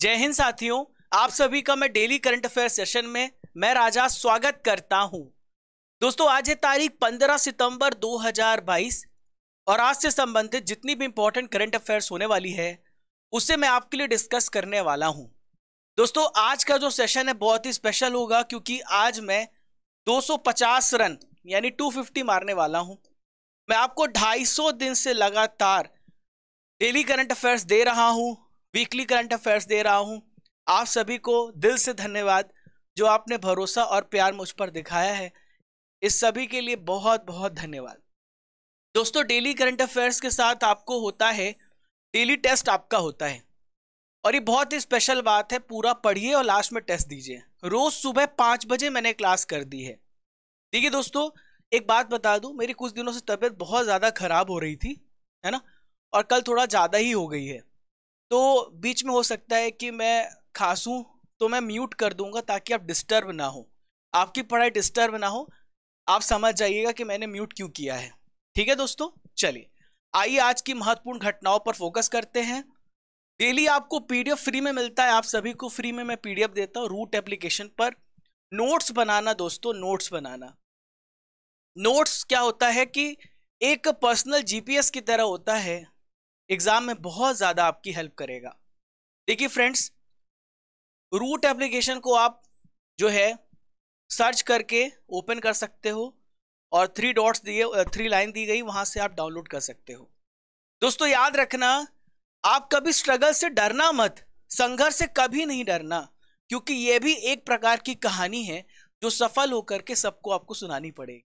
जय हिंद साथियों आप सभी का मैं डेली करंट अफेयर सेशन में मैं राजा स्वागत करता हूं दोस्तों आज है तारीख 15 सितंबर 2022 और आज से संबंधित जितनी भी इंपॉर्टेंट करंट अफेयर्स होने वाली है उसे मैं आपके लिए डिस्कस करने वाला हूं दोस्तों आज का जो सेशन है बहुत ही स्पेशल होगा क्योंकि आज मैं दो रन यानी टू मारने वाला हूँ मैं आपको ढाई दिन से लगातार डेली करंट अफेयर्स दे रहा हूँ वीकली करंट अफेयर्स दे रहा हूँ आप सभी को दिल से धन्यवाद जो आपने भरोसा और प्यार मुझ पर दिखाया है इस सभी के लिए बहुत बहुत धन्यवाद दोस्तों डेली करंट अफेयर्स के साथ आपको होता है डेली टेस्ट आपका होता है और ये बहुत ही स्पेशल बात है पूरा पढ़िए और लास्ट में टेस्ट दीजिए रोज सुबह पाँच बजे मैंने क्लास कर दी है ठीक है दोस्तों एक बात बता दूँ मेरी कुछ दिनों से तबीयत बहुत ज़्यादा खराब हो रही थी है ना और कल थोड़ा ज़्यादा ही हो गई है तो बीच में हो सकता है कि मैं खांसूँ तो मैं म्यूट कर दूंगा ताकि आप डिस्टर्ब ना हो आपकी पढ़ाई डिस्टर्ब ना हो आप समझ जाइएगा कि मैंने म्यूट क्यों किया है ठीक है दोस्तों चलिए आइए आज की महत्वपूर्ण घटनाओं पर फोकस करते हैं डेली आपको पीडीएफ फ्री में मिलता है आप सभी को फ्री में मैं पीडीएफ देता हूँ रूट एप्लीकेशन पर नोट्स बनाना दोस्तों नोट्स बनाना नोट्स क्या होता है कि एक पर्सनल जीपीएस की तरह होता है एग्ज़ाम में बहुत ज़्यादा आपकी हेल्प करेगा देखिए फ्रेंड्स रूट एप्लीकेशन को आप जो है सर्च करके ओपन कर सकते हो और थ्री डॉट्स दिए थ्री लाइन दी गई वहां से आप डाउनलोड कर सकते हो दोस्तों याद रखना आप कभी स्ट्रगल से डरना मत संघर्ष से कभी नहीं डरना क्योंकि यह भी एक प्रकार की कहानी है जो सफल होकर के सबको आपको सुनानी पड़ेगी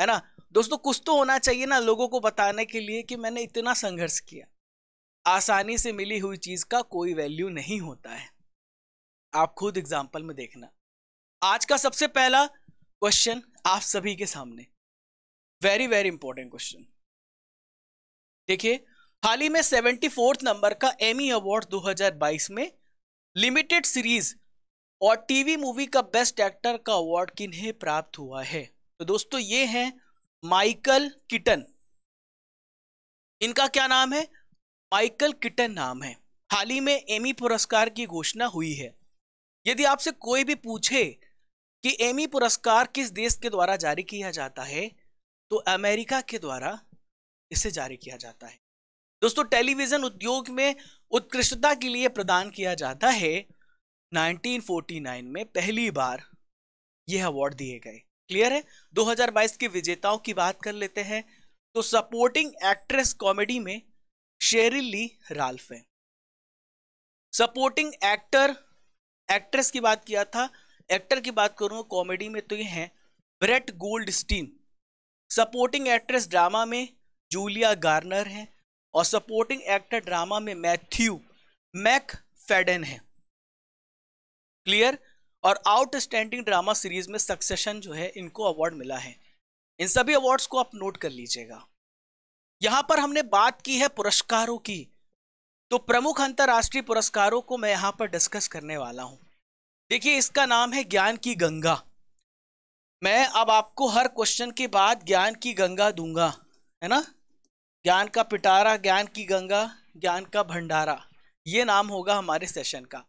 है ना दोस्तों कुछ तो होना चाहिए ना लोगों को बताने के लिए कि मैंने इतना संघर्ष किया आसानी से मिली हुई चीज का कोई वैल्यू नहीं होता है आप खुद एग्जाम्पल में देखना आज का सबसे पहला क्वेश्चन आप सभी के सामने वेरी वेरी इंपॉर्टेंट क्वेश्चन देखिए हाल ही में सेवेंटी फोर्थ नंबर का एमी अवार्ड 2022 में लिमिटेड सीरीज और टीवी मूवी का बेस्ट एक्टर का अवार्ड किन्हें प्राप्त हुआ है तो दोस्तों ये हैं माइकल किटन इनका क्या नाम है माइकल किटन नाम है हाल ही में एमी पुरस्कार की घोषणा हुई है यदि आपसे कोई भी पूछे कि एमी पुरस्कार किस देश के द्वारा जारी किया जाता है तो अमेरिका के द्वारा इसे जारी किया जाता है दोस्तों टेलीविजन उद्योग में उत्कृष्टता के लिए प्रदान किया जाता है 1949 में पहली बार यह अवार्ड दिए गए क्लियर है 2022 के विजेताओं की बात कर लेते हैं तो सपोर्टिंग एक्ट्रेस कॉमेडी में शेरिल ली राल्फ है सपोर्टिंग एक्टर एक्ट्रेस की बात किया था एक्टर की बात करूं कॉमेडी में तो ये हैं Brett Goldstein supporting actress drama में जूलिया गार्नर है और सपोर्टिंग एक्टर ड्रामा में मैथ्यू मैक फेडन है क्लियर और आउटस्टैंडिंग ड्रामा सीरीज में सक्सेशन जो है इनको अवार्ड मिला है इन सभी अवार्ड्स को आप नोट कर लीजिएगा यहां पर हमने बात की है पुरस्कारों की तो प्रमुख अंतर्राष्ट्रीय पुरस्कारों को मैं यहां पर डिस्कस करने वाला हूं देखिए इसका नाम है ज्ञान की गंगा मैं अब आपको हर क्वेश्चन के बाद ज्ञान की गंगा दूंगा है ना ज्ञान का पिटारा ज्ञान की गंगा ज्ञान का भंडारा ये नाम होगा हमारे सेशन का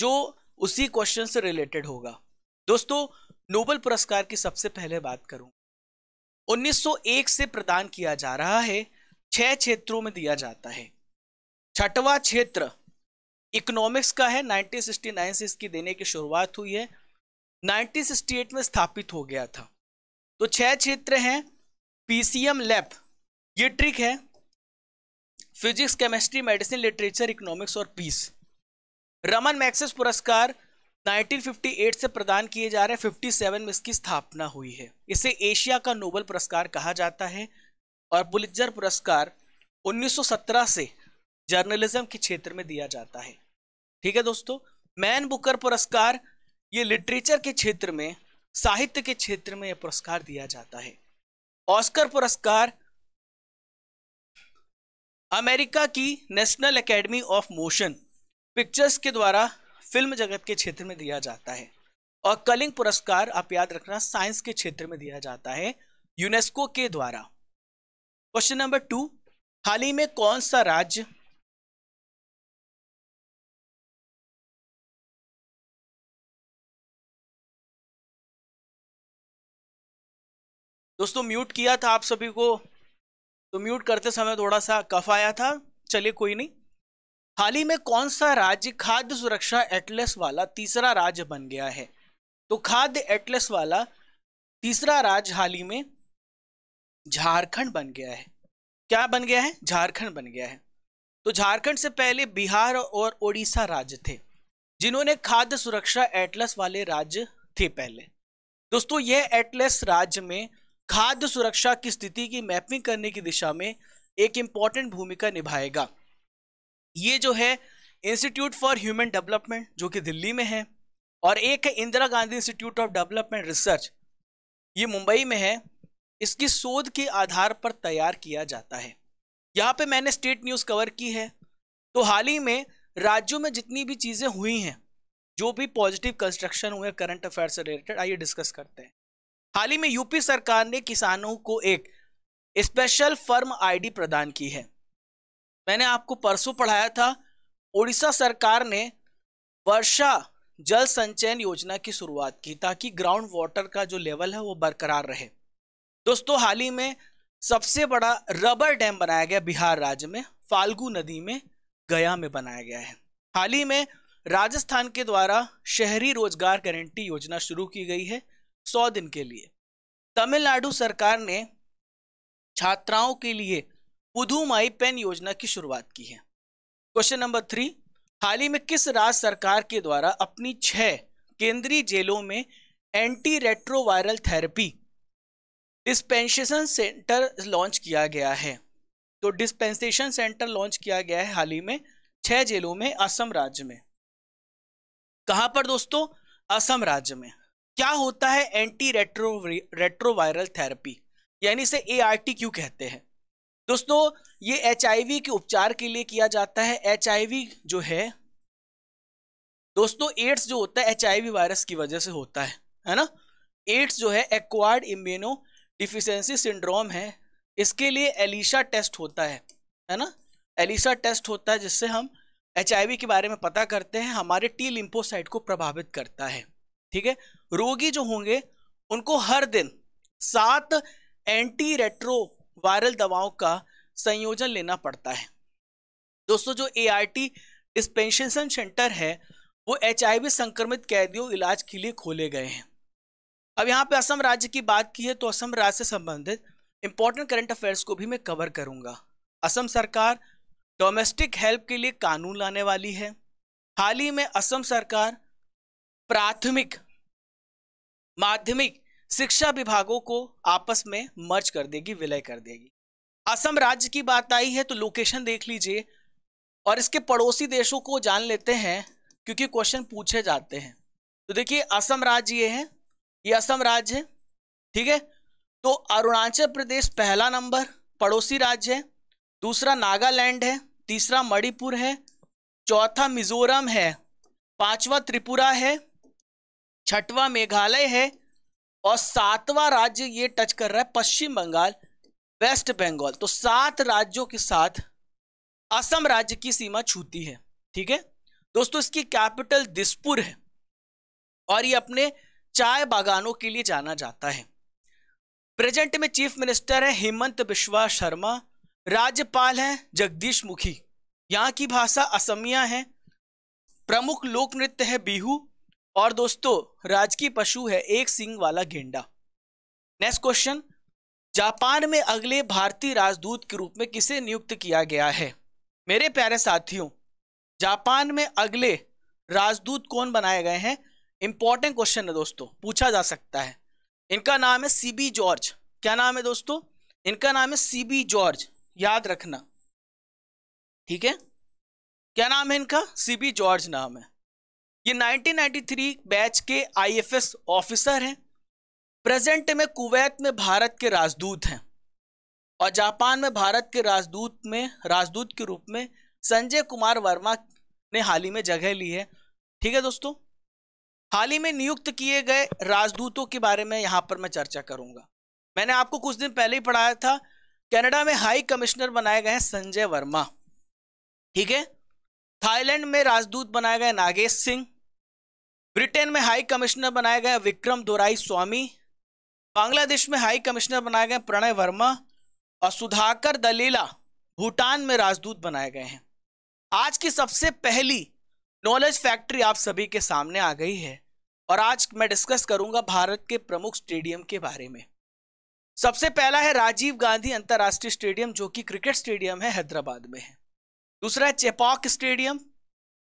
जो उसी क्वेश्चन से रिलेटेड होगा दोस्तों नोबल पुरस्कार की सबसे पहले बात करूं 1901 से प्रदान किया जा रहा है छह क्षेत्रों में दिया जाता है छठवा क्षेत्र इकोनॉमिक्स का है 1969 से इसकी देने की शुरुआत हुई है 1968 में स्थापित हो गया था तो छह क्षेत्र हैं पीसीएम लैब ये ट्रिक है physics chemistry medicine literature economics और पीस रमन मैक्सेस पुरस्कार 1958 से प्रदान किए जा रहे हैं 57 में इसकी स्थापना हुई है इसे एशिया का नोबल पुरस्कार कहा जाता है और बुलिजर पुरस्कार 1917 से जर्नलिज्म के क्षेत्र में दिया जाता है ठीक है दोस्तों मैन बुकर पुरस्कार ये लिटरेचर के क्षेत्र में साहित्य के क्षेत्र में यह पुरस्कार दिया जाता है ऑस्कर पुरस्कार अमेरिका की national academy of motion pictures के द्वारा फिल्म जगत के क्षेत्र में दिया जाता है और कलिंग पुरस्कार आप याद रखना साइंस के क्षेत्र में दिया जाता है यूनेस्को के द्वारा क्वेश्चन नंबर टू हाल ही में कौन सा राज्य दोस्तों म्यूट किया था आप सभी को तो म्यूट करते समय थोड़ा सा कफ आया था चलिए कोई नहीं हाल ही में कौन सा राज्य खाद्य सुरक्षा एटलस वाला तीसरा राज्य बन गया है तो खाद्य एटलस वाला तीसरा राज्य हाल ही में झारखंड बन गया है क्या बन गया है झारखंड बन गया है तो झारखंड से पहले बिहार और ओडिशा राज्य थे जिन्होंने खाद्य सुरक्षा एटलस वाले राज्य थे पहले दोस्तों यह एटलस राज्य में खाद्य सुरक्षा की स्थिति की मैपिंग करने की दिशा में एक इंपॉर्टेंट भूमिका निभाएगा ये जो है इंस्टीट्यूट फॉर ह्यूमन डेवलपमेंट जो कि दिल्ली में है और एक है Indira Gandhi institute of development research ये मुंबई में है इसकी शोध के आधार पर तैयार किया जाता है यहाँ पे मैंने स्टेट न्यूज़ कवर की है तो हाल ही में राज्यों में जितनी भी चीज़ें हुई हैं जो भी पॉजिटिव कंस्ट्रक्शन हुए करंट अफेयर से रिलेटेड आइए डिस्कस करते हैं हाल ही में यूपी सरकार ने किसानों को एक स्पेशल फर्म आईडी प्रदान की है मैंने आपको परसों पढ़ाया था ओडिशा सरकार ने वर्षा जल संचयन योजना की शुरुआत की ताकि ग्राउंड वाटर का जो लेवल है वो बरकरार रहे दोस्तों हाल ही में सबसे बड़ा रबर डैम बनाया गया बिहार राज्य में फाल्गु नदी में गया में बनाया गया है हाल ही में राजस्थान के द्वारा शहरी रोजगार गारंटी योजना शुरू की गई है सौ दिन के लिए तमिलनाडु सरकार ने छात्राओं के लिए पुधुमाई पेन योजना की शुरुआत की है क्वेश्चन नंबर थ्री हाल ही में किस राज्य सरकार के द्वारा अपनी छह केंद्रीय जेलों में anti retroviral therapy dispensation centre launch किया गया है तो डिस्पेंसेशन सेंटर लॉन्च किया गया है हाल ही में छह जेलों में असम राज्य में कहां पर दोस्तों असम राज्य में क्या होता है एंटी रेट्रो रेट्रोवायरल थेरेपी यानी इसे ए कहते हैं दोस्तों ये एच के उपचार के लिए किया जाता है एच जो है दोस्तों एड्स जो होता है एच वायरस की वजह से होता है है ना एड्स जो है एक्वाड इम्यूनो डिफिशेंसी सिंड्रोम है इसके लिए एलिशा टेस्ट होता है है ना एलिशा टेस्ट होता है जिससे हम एच के बारे में पता करते हैं हमारे टी लिम्पोसाइट को प्रभावित करता है ठीक है रोगी जो होंगे उनको हर दिन सात एंटी रेट्रो वायरल दवाओं का संयोजन लेना पड़ता है दोस्तों जो A R T dispensation centre है वो एच संक्रमित कैदियों इलाज के लिए खोले गए हैं अब यहाँ पे असम राज्य की बात की है तो असम राज्य से संबंधित इंपॉर्टेंट करंट अफेयर्स को भी मैं कवर करूंगा असम सरकार डोमेस्टिक हेल्प के लिए कानून लाने वाली है हाल ही में असम सरकार प्राथमिक माध्यमिक शिक्षा विभागों को आपस में मर्ज कर देगी विलय कर देगी असम राज्य की बात आई है तो लोकेशन देख लीजिए और इसके पड़ोसी देशों को जान लेते हैं क्योंकि क्वेश्चन पूछे जाते हैं तो देखिए असम राज्य ये है ये असम राज्य है ठीक है तो अरुणाचल प्रदेश पहला नंबर पड़ोसी राज्य है दूसरा नागालैंड है तीसरा मणिपुर है चौथा मिजोरम है पांचवा त्रिपुरा है छठवा मेघालय है और सातवां राज्य ये टच कर रहा है पश्चिम बंगाल वेस्ट बंगाल तो सात राज्यों के साथ असम राज्य की सीमा छूती है ठीक है दोस्तों इसकी कैपिटल दिसपुर है और ये अपने चाय बागानों के लिए जाना जाता है प्रेजेंट में चीफ मिनिस्टर है हेमंत बिश्वा शर्मा राज्यपाल है जगदीश मुखी यहाँ की भाषा असमिया है प्रमुख लोक नृत्य है बिहू और दोस्तों राजकीय पशु है एक सिंह वाला गेंडा नेक्स्ट क्वेश्चन जापान में अगले भारतीय राजदूत के रूप में किसे नियुक्त किया गया है मेरे प्यारे साथियों जापान में अगले राजदूत कौन बनाए गए हैं इंपॉर्टेंट क्वेश्चन है दोस्तों पूछा जा सकता है इनका नाम है सीबी जॉर्ज क्या नाम है दोस्तों इनका नाम है सीबी जॉर्ज याद रखना ठीक है क्या नाम है इनका सीबी जॉर्ज नाम है ये 1993 बैच के आईएफएस ऑफिसर हैं प्रेजेंट में कुवैत में भारत के राजदूत हैं और जापान में भारत के राजदूत में राजदूत के रूप में संजय कुमार वर्मा ने हाल ही में जगह ली है ठीक है दोस्तों हाल ही में नियुक्त किए गए राजदूतों के बारे में यहाँ पर मैं चर्चा करूंगा मैंने आपको कुछ दिन पहले ही पढ़ाया था कनाडा में हाई कमिश्नर बनाए गए हैं संजय वर्मा ठीक है थाईलैंड में राजदूत बनाए गए नागेश सिंह ब्रिटेन में हाई कमिश्नर बनाए गए विक्रम दोराई स्वामी बांग्लादेश में हाई कमिश्नर बनाए गए प्रणय वर्मा और सुधाकर दलीला भूटान में राजदूत बनाए गए हैं आज की सबसे पहली नॉलेज फैक्ट्री आप सभी के सामने आ गई है और आज मैं डिस्कस करूंगा भारत के प्रमुख स्टेडियम के बारे में सबसे पहला है राजीव गांधी अंतर्राष्ट्रीय स्टेडियम जो कि क्रिकेट स्टेडियम है हैदराबाद में है दूसरा है चेपॉक स्टेडियम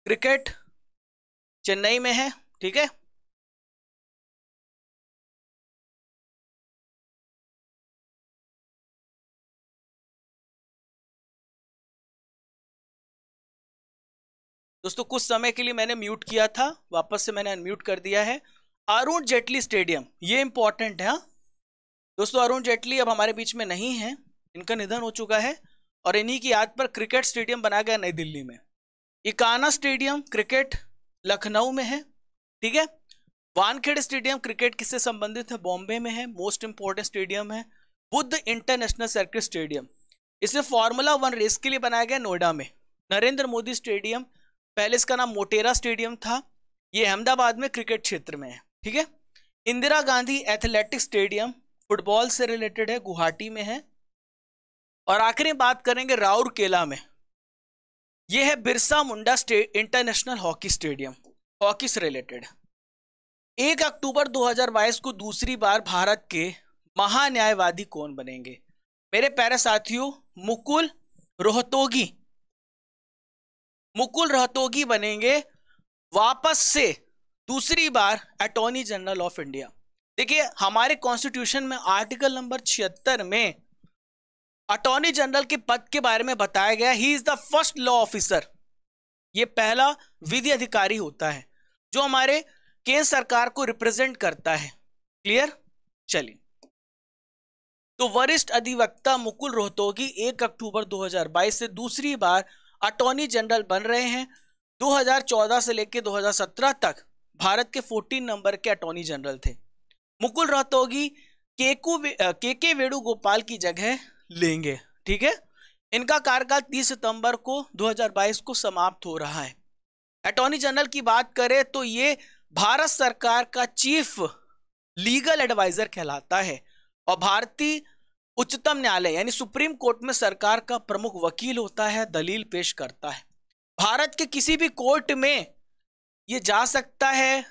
क्रिकेट चेन्नई में है ठीक है दोस्तों कुछ समय के लिए मैंने म्यूट किया था वापस से मैंने अनम्यूट कर दिया है अरुण जेटली स्टेडियम ये इंपॉर्टेंट है हाँ। दोस्तों अरुण जेटली अब हमारे बीच में नहीं है इनका निधन हो चुका है और इन्हीं की याद पर क्रिकेट स्टेडियम बना गया नई दिल्ली में इकाना स्टेडियम क्रिकेट लखनऊ में है ठीक है वानखेड़ स्टेडियम क्रिकेट किससे संबंधित है बॉम्बे में है मोस्ट इंपोर्टेंट स्टेडियम है बुद्ध इंटरनेशनल सर्किट स्टेडियम इसे फॉर्मूला वन रेस के लिए बनाया गया नोएडा में नरेंद्र मोदी स्टेडियम पहले इसका नाम मोटेरा स्टेडियम था ये अहमदाबाद में क्रिकेट क्षेत्र में है ठीक है Indira Gandhi athletic stadium football से रिलेटेड है गुवाहाटी में है और आखिरी बात करेंगे राउरकेला में यह है Birsa Munda international hockey stadium hockey से रिलेटेड एक अक्टूबर 2022 को दूसरी बार भारत के महान्यायवादी कौन बनेंगे मेरे प्यारे साथियों मुकुल रोहतोगी मुकुल रोहतोगी बनेंगे वापस से दूसरी बार अटॉर्नी जनरल ऑफ इंडिया देखिए हमारे कॉन्स्टिट्यूशन में आर्टिकल नंबर छिहत्तर में अटॉर्नी जनरल के पद के बारे में बताया गया he is the first law officer ये पहला विधि अधिकारी होता है जो हमारे केंद्र सरकार को रिप्रेजेंट करता है क्लियर चलिए तो वरिष्ठ अधिवक्ता मुकुल रोहतोगी 1 अक्टूबर 2022 से दूसरी बार अटॉर्नी जनरल बन रहे हैं 2014 से लेकर 2017 तक भारत के 14 नंबर के अटॉर्नी जनरल थे मुकुल रोहतोगी केकू के के वेणुगोपाल की जगह लेंगे ठीक है इनका कार्यकाल 30 सितंबर को 2022 को समाप्त हो रहा है अटॉर्नी जनरल की बात करें तो ये भारत सरकार का चीफ लीगल एडवाइजर कहलाता है और भारतीय उच्चतम न्यायालय यानी सुप्रीम कोर्ट में सरकार का प्रमुख वकील होता है दलील पेश करता है भारत के किसी भी कोर्ट में ये जा सकता है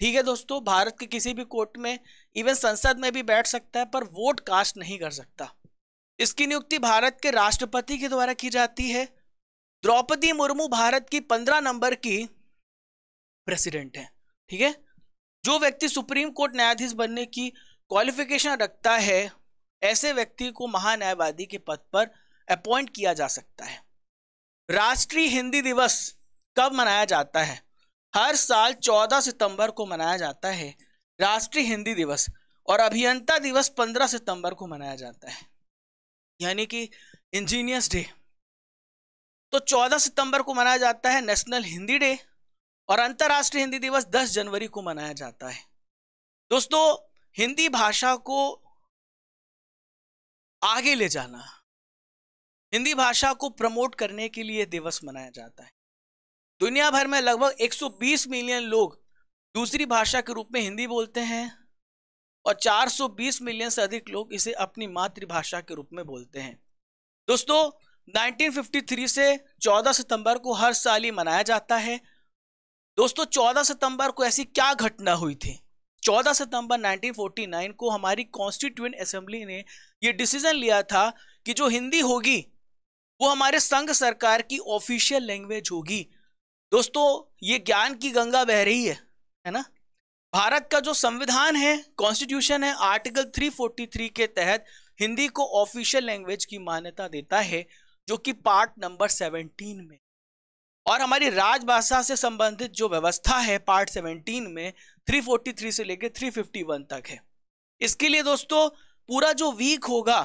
ठीक है दोस्तों भारत के किसी भी कोर्ट में इवन संसद में भी बैठ सकता है पर वोट कास्ट नहीं कर सकता इसकी नियुक्ति भारत के राष्ट्रपति के द्वारा की जाती है द्रौपदी मुर्मू भारत की पंद्रह नंबर की प्रेसिडेंट है ठीक है जो व्यक्ति सुप्रीम कोर्ट न्यायाधीश बनने की क्वालिफिकेशन रखता है ऐसे व्यक्ति को महान्यायवादी के पद पर अपॉइंट किया जा सकता है राष्ट्रीय हिंदी दिवस कब मनाया जाता है हर साल 14 सितंबर को मनाया जाता है राष्ट्रीय हिंदी दिवस और अभियंता दिवस 15 सितंबर को मनाया जाता है यानी कि इंजीनियर्स डे तो 14 सितंबर को मनाया जाता है नेशनल हिंदी डे और अंतर्राष्ट्रीय हिंदी दिवस 10 जनवरी को मनाया जाता है दोस्तों हिंदी भाषा को आगे ले जाना हिंदी भाषा को प्रमोट करने के लिए दिवस मनाया जाता है दुनिया भर में लगभग 120 मिलियन लोग दूसरी भाषा के रूप में हिंदी बोलते हैं और 420 मिलियन से अधिक लोग इसे अपनी मातृभाषा के रूप में बोलते हैं दोस्तों 1953 से 14 सितंबर को हर साल ही मनाया जाता है दोस्तों 14 सितंबर को ऐसी क्या घटना हुई थी 14 सितंबर 1949 को हमारी कॉन्स्टिट्यूंट असेंबली ने यह डिसीजन लिया था कि जो हिंदी होगी वो हमारे संघ सरकार की ऑफिशियल लैंग्वेज होगी दोस्तों ये ज्ञान की गंगा बह रही है है ना भारत का जो संविधान है कॉन्स्टिट्यूशन है आर्टिकल 343 के तहत हिंदी को ऑफिशियल लैंग्वेज की मान्यता देता है जो कि पार्ट नंबर सेवनटीन में और हमारी राजभाषा से संबंधित जो व्यवस्था है पार्ट सेवनटीन में 343 से लेकर 351 तक है इसके लिए दोस्तों पूरा जो वीक होगा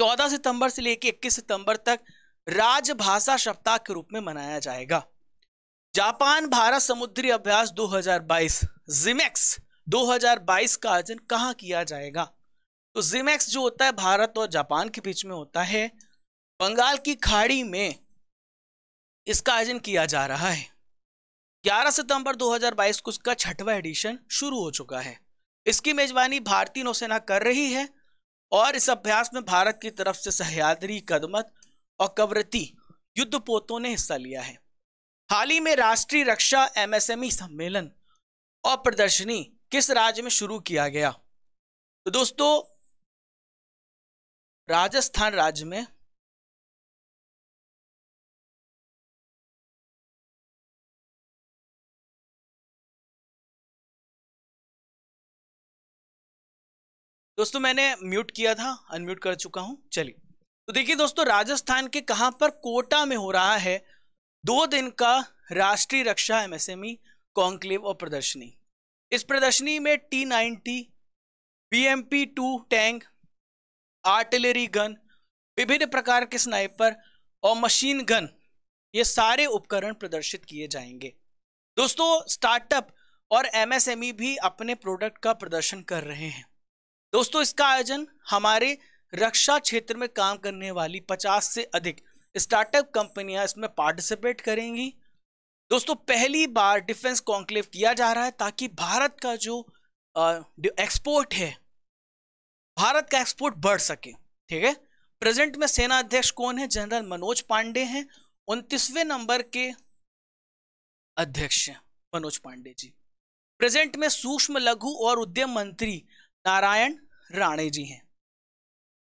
14 सितंबर से लेकर 21 सितंबर तक राजभाषा सप्ताह के रूप में मनाया जाएगा जापान भारत समुद्री अभ्यास 2022 जिमेक्स 2022 का आयोजन कहाँ किया जाएगा तो जिमेक्स जो होता है भारत और जापान के बीच में होता है बंगाल की खाड़ी में इसका आयोजन किया जा रहा है 11 सितंबर 2022 को इसका छठवा एडिशन शुरू हो चुका है इसकी मेजबानी भारतीय नौसेना कर रही है और इस अभ्यास में भारत की तरफ से सहयाद्री कदमत और कवरती युद्ध पोतों ने हिस्सा लिया है हाल ही में राष्ट्रीय रक्षा एमएसएमई सम्मेलन और प्रदर्शनी किस राज्य में शुरू किया गया तो दोस्तों राजस्थान राज्य में दोस्तों मैंने म्यूट किया था अनम्यूट कर चुका हूं चलिए तो देखिए दोस्तों राजस्थान के कहां पर कोटा में हो रहा है दो दिन का राष्ट्रीय रक्षा एमएसएमई कॉन्क्लेव और प्रदर्शनी इस प्रदर्शनी में T ninety B M P two tank artillery gun विभिन्न प्रकार के स्नाइपर और मशीन गन ये सारे उपकरण प्रदर्शित किए जाएंगे दोस्तों स्टार्टअप और एमएसएमई भी अपने प्रोडक्ट का प्रदर्शन कर रहे हैं दोस्तों इसका आयोजन हमारे रक्षा क्षेत्र में काम करने वाली पचास से अधिक स्टार्टअप कंपनियां इसमें पार्टिसिपेट करेंगी दोस्तों पहली बार डिफेंस कॉन्क्लेव किया जा रहा है ताकि भारत का जो एक्सपोर्ट है भारत का एक्सपोर्ट बढ़ सके ठीक है प्रेजेंट में सेना अध्यक्ष कौन है जनरल मनोज पांडे हैं उनतीसवें नंबर के अध्यक्ष हैं मनोज पांडे जी प्रेजेंट में सूक्ष्म लघु और उद्यम मंत्री नारायण राणे जी हैं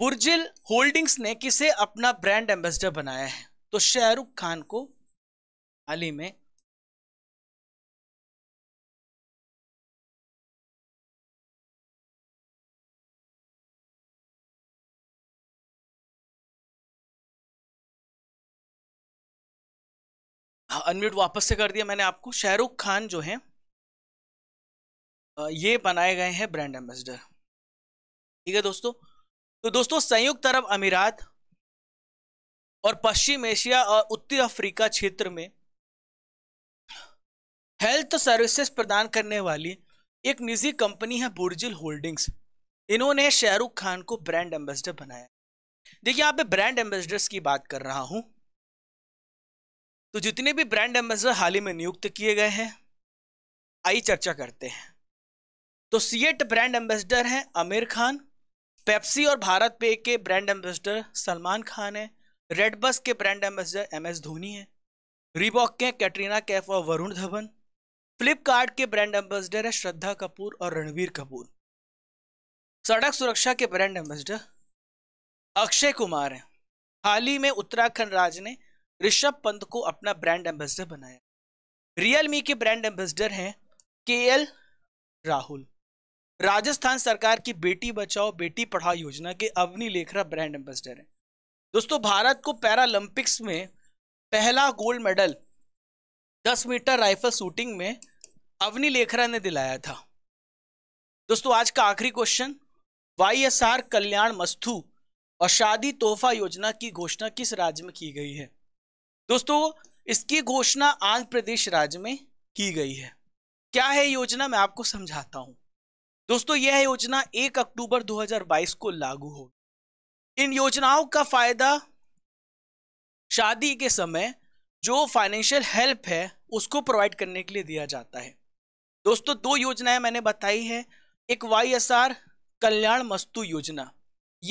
बुर्जिल होल्डिंग्स ने किसे अपना ब्रांड एम्बेसडर बनाया है तो शाहरुख खान को हाल ही में अनम्यूट हाँ, वापस से कर दिया मैंने आपको शाहरुख खान जो है ये बनाए गए हैं ब्रांड एम्बेसडर ठीक है दोस्तों तो दोस्तों संयुक्त अरब अमीरात और पश्चिम एशिया और उत्तरी अफ्रीका क्षेत्र में हेल्थ सर्विसेज प्रदान करने वाली एक निजी कंपनी है बुर्जिल होल्डिंग्स इन्होंने शाहरुख खान को ब्रांड एम्बेसडर बनाया देखिए यहाँ पे ब्रांड एम्बेसडर्स की बात कर रहा हूं तो जितने भी ब्रांड एम्बेसडर हाल ही में नियुक्त किए गए हैं आई चर्चा करते हैं तो सीएट ब्रांड एम्बेसडर हैं आमिर खान पेप्सी और भारत पे के ब्रांड एम्बेसडर सलमान खान है रेड बस के brand ambassador M S Dhoni है रिबॉक के कैटरीना कैफ और वरुण धवन फ्लिपकार्ट के ब्रांड एम्बेसडर है श्रद्धा कपूर और रणवीर कपूर सड़क सुरक्षा के ब्रांड एम्बेसडर अक्षय कुमार हैं हाल ही में उत्तराखंड राज्य ने ऋषभ पंत को अपना ब्रांड एम्बेसडर बनाया रियलमी के ब्रांड एम्बेसडर हैं के एल राहुल राजस्थान सरकार की बेटी बचाओ बेटी पढ़ाओ योजना के अवनी लेखरा ब्रांड एम्बेसडर हैं दोस्तों भारत को पैरालंपिक्स में पहला gold medal 10 metre rifle shooting में अवनी लेखरा ने दिलाया था दोस्तों आज का आखिरी क्वेश्चन वाईएसआर कल्याण मस्थु और शादी तोहफा योजना की घोषणा किस राज्य में की गई है दोस्तों इसकी घोषणा आंध्र प्रदेश राज्य में की गई है क्या है योजना मैं आपको समझाता हूं दोस्तों यह योजना 1 अक्टूबर 2022 को लागू होगी इन योजनाओं का फायदा शादी के समय जो फाइनेंशियल हेल्प है उसको प्रोवाइड करने के लिए दिया जाता है दोस्तों दो योजनाएं मैंने बताई है एक वाई एस आर कल्याण मस्तु योजना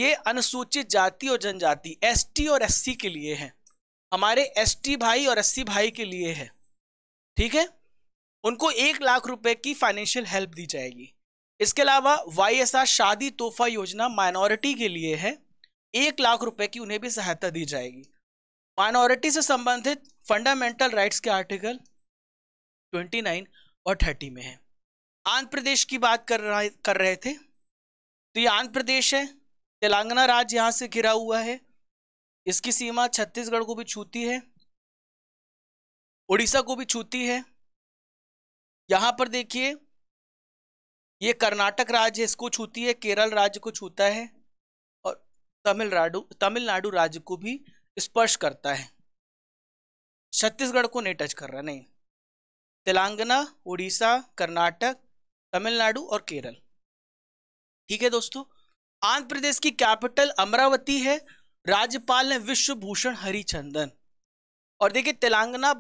ये अनुसूचित जाति और जनजाति एसटी और एससी के लिए है हमारे एसटी भाई और एससी भाई के लिए है ठीक है उनको एक लाख रुपए की फाइनेंशियल हेल्प दी जाएगी इसके अलावा वाई शादी तोहफा योजना माइनॉरिटी के लिए है एक लाख रुपए की उन्हें भी सहायता दी जाएगी माइनॉरिटी से संबंधित फंडामेंटल राइट्स के आर्टिकल 29 और 30 में है आंध्र प्रदेश की बात कर रहे कर रहे थे तो ये आंध्र प्रदेश है तेलंगाना राज्य यहाँ से घिरा हुआ है इसकी सीमा छत्तीसगढ़ को भी छूती है उड़ीसा को भी छूती है यहाँ पर देखिए ये कर्नाटक राज्य इसको छूती है केरल राज्य को छूता है और तमिलनाडु तमिलनाडु राज्य को भी स्पर्श करता है छत्तीसगढ़ को नहीं टच कर रहा नहीं तेलंगाना उड़ीसा कर्नाटक तमिलनाडु और केरल ठीक है दोस्तों आंध्र प्रदेश की कैपिटल अमरावती है राज्यपाल है विश्वभूषण हरिचंदन और देखिए तेलंगाना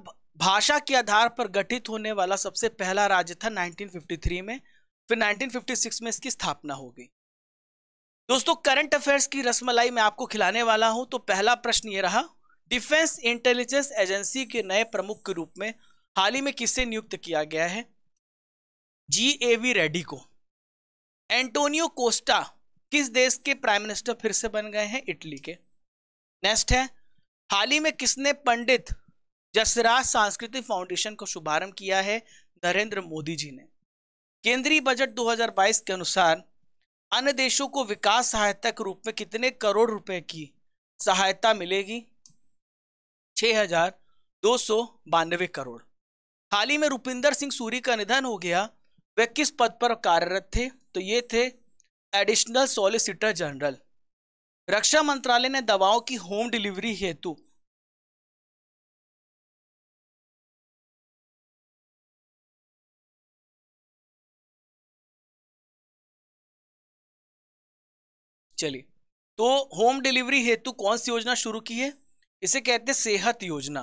भाषा के आधार पर गठित होने वाला सबसे पहला राज्य था 1953 में फिर 1956 में इसकी स्थापना हो गई दोस्तों करंट अफेयर्स की रसमलाई मैं आपको खिलाने वाला हूं तो पहला प्रश्न ये रहा डिफेंस इंटेलिजेंस एजेंसी के नए प्रमुख के रूप में हाल ही में किससे नियुक्त किया गया है जी ए वी रेड्डी को एंटोनियो कोस्टा किस देश के प्राइम मिनिस्टर फिर से बन गए हैं इटली के नेक्स्ट है हाल ही में किसने पंडित जसराज सांस्कृतिक फाउंडेशन को शुभारंभ किया है नरेंद्र मोदी जी ने केंद्रीय बजट 2022 के अनुसार अन्य देशों को विकास सहायता के रूप में कितने करोड़ रुपए की सहायता मिलेगी छह हजार दो सौ बानवे करोड़ हाल ही में रुपिंदर सिंह सूरी का निधन हो गया वे किस पद पर कार्यरत थे तो ये थे एडिशनल सॉलिसिटर जनरल रक्षा मंत्रालय ने दवाओं की होम डिलीवरी हेतु चलिए तो होम डिलीवरी हेतु कौन सी योजना शुरू की है इसे कहते हैं सेहत योजना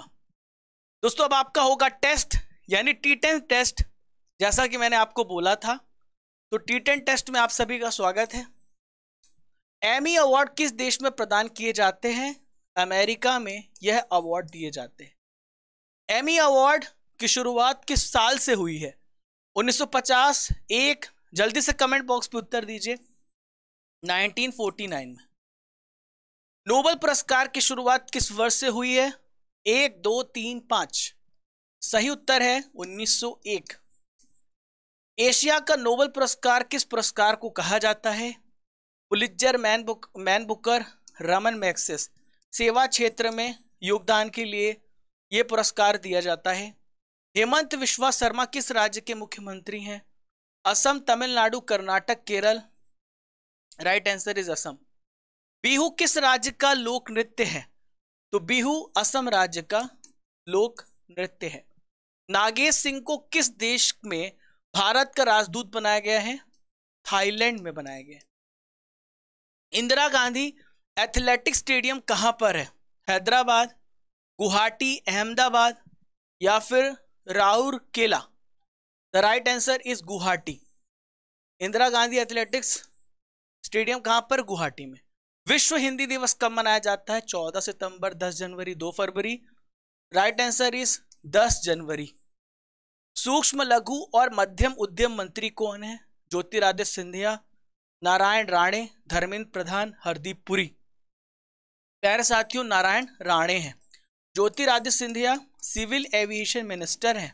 दोस्तों अब आपका होगा टेस्ट यानी टी टेन टेस्ट जैसा कि मैंने आपको बोला था तो टी टेन टेस्ट में आप सभी का स्वागत है एमी अवार्ड किस देश में प्रदान किए जाते हैं अमेरिका में यह अवार्ड दिए जाते हैं एमी अवार्ड की शुरुआत किस साल से हुई है 1950 एक जल्दी से कमेंट बॉक्स पे उत्तर दीजिए 1950 1949 में नोबल पुरस्कार की शुरुआत किस वर्ष से हुई है एक दो तीन पांच सही उत्तर है 1901 एशिया का नोबल पुरस्कार किस पुरस्कार को कहा जाता है Pulitzer Man Book Man Booker Ramon Magsaysay सेवा क्षेत्र में योगदान के लिए ये पुरस्कार दिया जाता है हेमंत विश्वा शर्मा किस राज्य के मुख्यमंत्री हैं Assam Tamil Nadu Karnataka Kerala right answer is Assam Bihu किस राज्य का लोक नृत्य है तो बिहू असम राज्य का लोक नृत्य है नागेश सिंह को किस देश में भारत का राजदूत बनाया गया है थाईलैंड में बनाया गया है इंदिरा गांधी एथलेटिक स्टेडियम कहां पर है हैदराबाद गुवाहाटी अहमदाबाद या फिर Rourkela the right answer is Guwahati Indira Gandhi athletics stadium कहां पर गुवाहाटी में विश्व हिंदी दिवस कब मनाया जाता है 14 सितंबर 10 जनवरी 2 फरवरी राइट आंसर इज 10 जनवरी सूक्ष्म लघु और मध्यम उद्यम मंत्री कौन है ज्योतिरादित्य सिंधिया नारायण राणे धर्मेंद्र प्रधान हरदीप पुरी प्यारे साथियों नारायण राणे हैं Jyotiraditya Scindia civil aviation minister हैं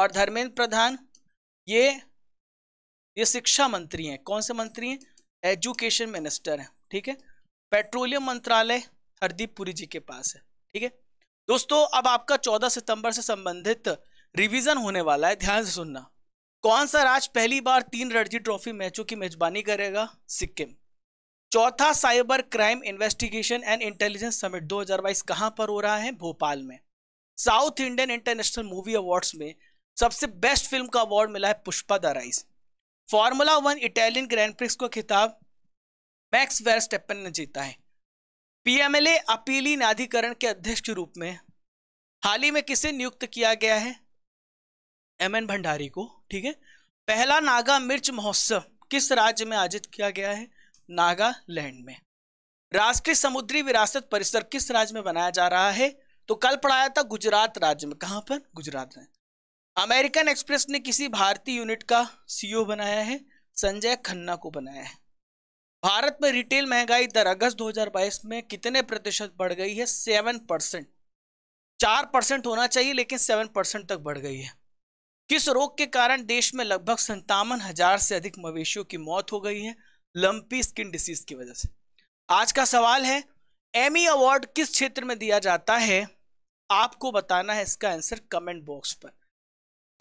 और धर्मेंद्र प्रधान ये ये शिक्षा मंत्री हैं कौन से मंत्री हैं एजुकेशन मिनिस्टर हैं ठीक है पेट्रोलियम मंत्रालय हरदीप पुरी जी के पास है ठीक है दोस्तों अब आपका 14 सितंबर से संबंधित रिवीजन होने वाला है ध्यान से सुनना कौन सा राज्य पहली बार तीन रणजी ट्रॉफी मैचों की मेजबानी करेगा सिक्किम चौथा cyber crime investigation and intelligence summit 2022 कहां पर हो रहा है भोपाल में South Indian international movie awards में सबसे बेस्ट फिल्म का अवार्ड मिला है Pushpa the rise formula one Italian grand prix को खिताब मैक्स वेरस्टेपन ने जीता है पीएमएलए अपीली न्याधिकरण के अध्यक्ष के रूप में हाल ही में किसे नियुक्त किया गया है एम एन भंडारी को ठीक है पहला नागा मिर्च महोत्सव किस राज्य में आयोजित किया गया है नागालैंड में राष्ट्रीय समुद्री विरासत परिसर किस राज्य में बनाया जा रहा है तो कल पढ़ाया था गुजरात राज्य में कहां पर गुजरात में अमेरिकन एक्सप्रेस ने किसी भारतीय यूनिट का सीईओ बनाया है संजय खन्ना को बनाया है भारत में रिटेल महंगाई दर अगस्त 2022 में कितने प्रतिशत बढ़ गई है सेवन परसेंट चार परसेंट होना चाहिए लेकिन सेवन परसेंट तक बढ़ गई है किस रोग के कारण देश में लगभग संतावन हजार से अधिक मवेशियों की मौत हो गई है लंपी स्किन डिसीज की वजह से आज का सवाल है एमी अवार्ड किस क्षेत्र में दिया जाता है आपको बताना है इसका आंसर कमेंट बॉक्स पर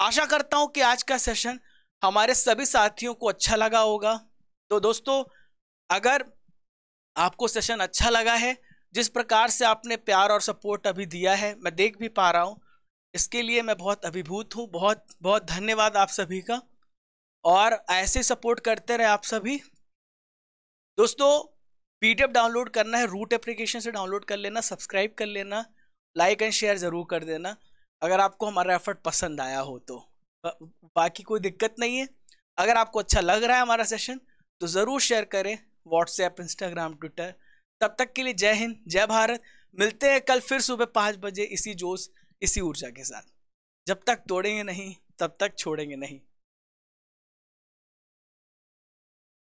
आशा करता हूँ कि आज का सेशन हमारे सभी साथियों को अच्छा लगा होगा तो दोस्तों अगर आपको सेशन अच्छा लगा है जिस प्रकार से आपने प्यार और सपोर्ट अभी दिया है मैं देख भी पा रहा हूँ इसके लिए मैं बहुत अभिभूत हूँ बहुत बहुत धन्यवाद आप सभी का और ऐसे सपोर्ट करते रहे आप सभी दोस्तों पीडीएफ डाउनलोड करना है रूट एप्लीकेशन से डाउनलोड कर लेना सब्सक्राइब कर लेना लाइक एंड शेयर ज़रूर कर देना अगर आपको हमारा एफर्ट पसंद आया हो तो बाकी कोई दिक्कत नहीं है अगर आपको अच्छा लग रहा है हमारा सेशन तो ज़रूर शेयर करें व्हाट्सएप इंस्टाग्राम ट्विटर तब तक के लिए जय हिंद जय भारत मिलते हैं कल फिर सुबह पाँच बजे इसी जोश इसी ऊर्जा के साथ जब तक तोड़ेंगे नहीं तब तक छोड़ेंगे नहीं